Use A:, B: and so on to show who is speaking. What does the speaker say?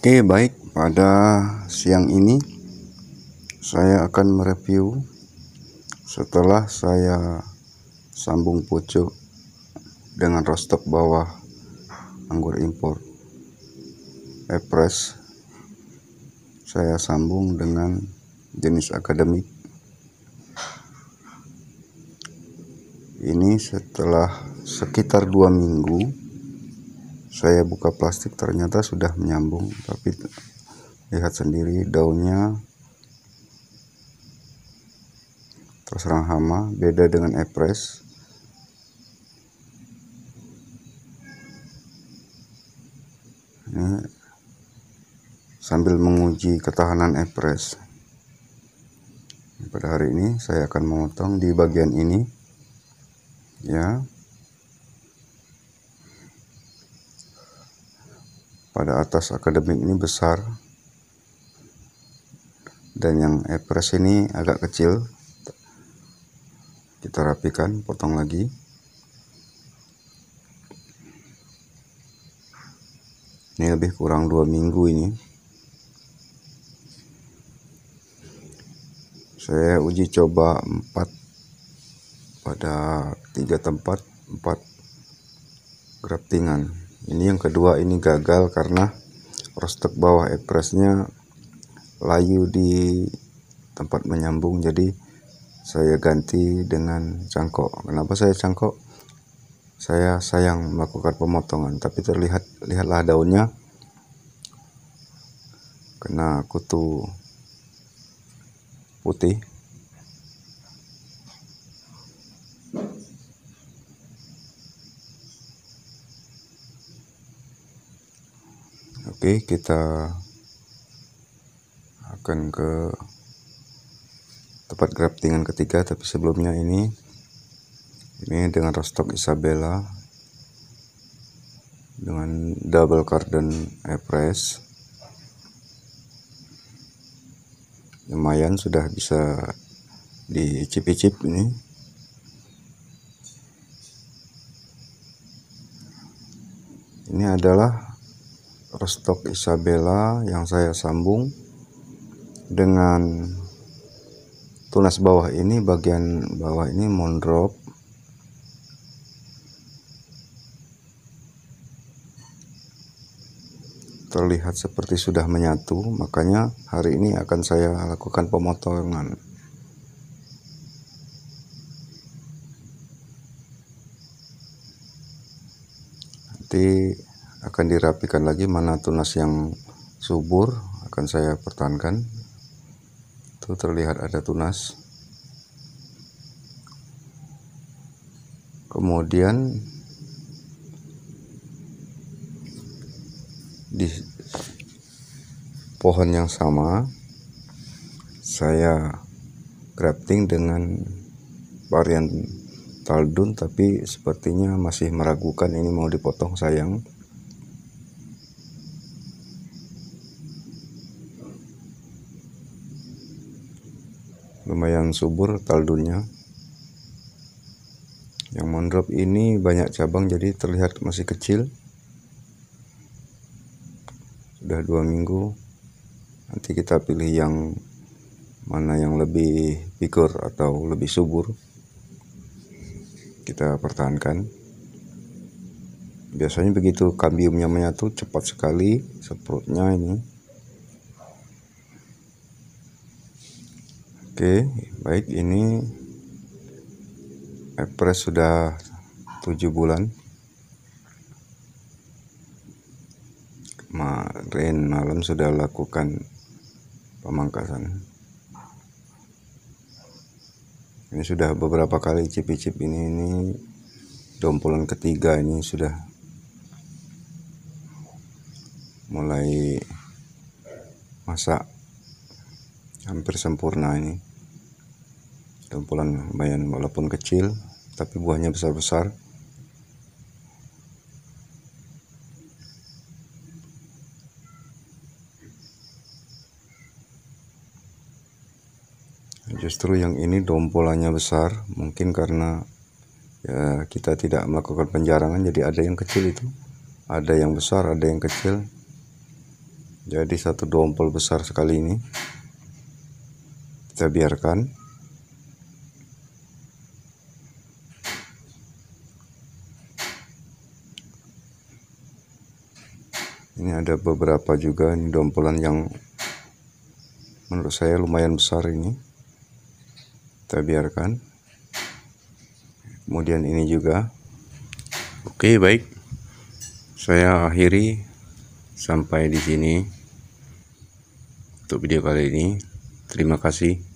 A: Oke baik pada siang ini saya akan mereview setelah saya sambung pucuk dengan rostok bawah anggur impor epres saya sambung dengan jenis akademik ini setelah sekitar dua minggu saya buka plastik ternyata sudah menyambung tapi lihat sendiri daunnya terserang hama beda dengan epres sambil menguji ketahanan epres pada hari ini saya akan memotong di bagian ini ya pada atas akademik ini besar dan yang epres ini agak kecil kita rapikan potong lagi ini lebih kurang dua minggu ini saya uji coba empat pada tiga tempat empat graftingan ini yang kedua ini gagal karena rostek bawah ekspresnya layu di tempat menyambung jadi saya ganti dengan cangkok kenapa saya cangkok saya sayang melakukan pemotongan tapi terlihat lihatlah daunnya kena kutu putih Oke, kita akan ke tempat graftingan ketiga, tapi sebelumnya ini ini dengan rostock Isabella dengan double cardan epres lumayan sudah bisa dicip-cip ini ini adalah Stok Isabella yang saya sambung dengan tunas bawah ini bagian bawah ini mondrop terlihat seperti sudah menyatu makanya hari ini akan saya lakukan pemotongan nanti akan dirapikan lagi mana tunas yang subur akan saya pertahankan itu terlihat ada tunas kemudian di pohon yang sama saya grafting dengan varian taldun tapi sepertinya masih meragukan ini mau dipotong sayang lumayan subur taldunnya yang mondrop ini banyak cabang jadi terlihat masih kecil sudah dua minggu nanti kita pilih yang mana yang lebih vigor atau lebih subur kita pertahankan biasanya begitu kambiumnya menyatu cepat sekali seprutnya ini Oke, baik ini Epres sudah 7 bulan. Kemarin malam sudah lakukan pemangkasan. Ini sudah beberapa kali cip-cip ini ini dompulan ketiga ini sudah mulai masak hampir sempurna ini kumpulan lumayan walaupun kecil tapi buahnya besar-besar justru yang ini dompolannya besar mungkin karena ya kita tidak melakukan penjarangan jadi ada yang kecil itu ada yang besar ada yang kecil jadi satu dompol besar sekali ini kita biarkan ada beberapa juga ini dompolan yang menurut saya lumayan besar ini kita biarkan kemudian ini juga oke baik saya akhiri sampai di sini untuk video kali ini terima kasih